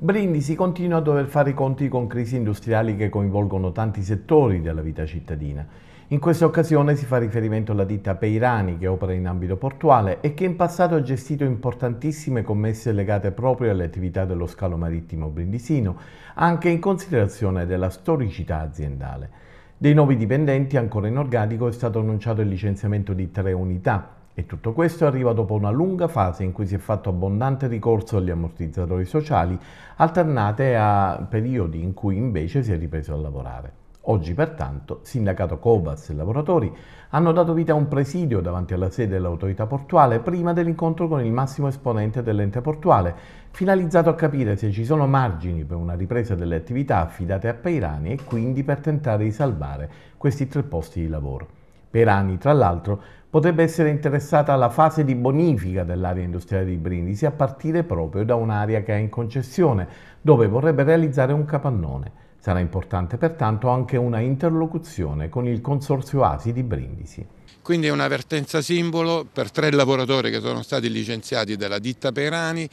Brindisi continua a dover fare i conti con crisi industriali che coinvolgono tanti settori della vita cittadina. In questa occasione si fa riferimento alla ditta Peirani che opera in ambito portuale e che in passato ha gestito importantissime commesse legate proprio alle attività dello scalo marittimo brindisino, anche in considerazione della storicità aziendale. Dei nuovi dipendenti ancora in organico è stato annunciato il licenziamento di tre unità, e tutto questo arriva dopo una lunga fase in cui si è fatto abbondante ricorso agli ammortizzatori sociali, alternate a periodi in cui invece si è ripreso a lavorare. Oggi pertanto sindacato Cobas e lavoratori hanno dato vita a un presidio davanti alla sede dell'autorità portuale prima dell'incontro con il massimo esponente dell'ente portuale, finalizzato a capire se ci sono margini per una ripresa delle attività affidate a Peirani e quindi per tentare di salvare questi tre posti di lavoro per anni. Tra l'altro potrebbe essere interessata alla fase di bonifica dell'area industriale di Brindisi a partire proprio da un'area che è in concessione, dove vorrebbe realizzare un capannone. Sarà importante pertanto anche una interlocuzione con il Consorzio ASI di Brindisi. Quindi è un'avvertenza simbolo per tre lavoratori che sono stati licenziati dalla ditta Perani,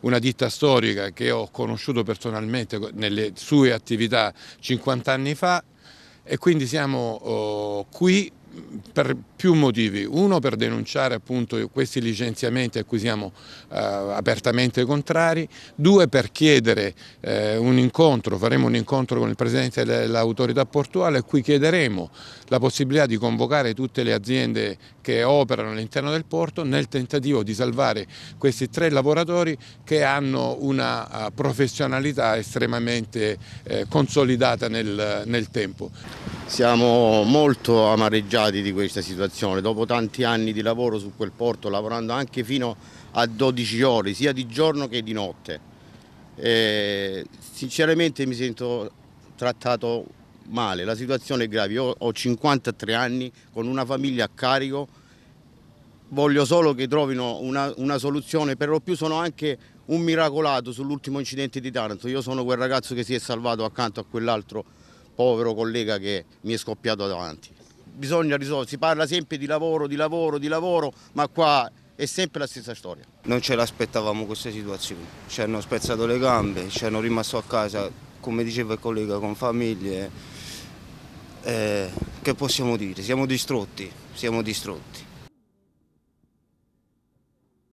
una ditta storica che ho conosciuto personalmente nelle sue attività 50 anni fa e quindi siamo oh, qui per più motivi. Uno per denunciare appunto questi licenziamenti a cui siamo eh, apertamente contrari, due per chiedere eh, un incontro, faremo un incontro con il Presidente dell'autorità portuale a cui chiederemo la possibilità di convocare tutte le aziende che operano all'interno del porto nel tentativo di salvare questi tre lavoratori che hanno una eh, professionalità estremamente eh, consolidata nel, nel tempo. Siamo molto amareggiati di questa situazione, dopo tanti anni di lavoro su quel porto, lavorando anche fino a 12 ore, sia di giorno che di notte. E sinceramente mi sento trattato male, la situazione è grave. Io ho 53 anni con una famiglia a carico, voglio solo che trovino una, una soluzione, per lo più sono anche un miracolato sull'ultimo incidente di Taranto. Io sono quel ragazzo che si è salvato accanto a quell'altro povero collega che mi è scoppiato davanti. Bisogna risolvere, si parla sempre di lavoro, di lavoro, di lavoro, ma qua è sempre la stessa storia. Non ce l'aspettavamo queste situazioni, ci hanno spezzato le gambe, ci hanno rimasto a casa, come diceva il collega, con famiglie. Eh, che possiamo dire? Siamo distrutti, siamo distrutti.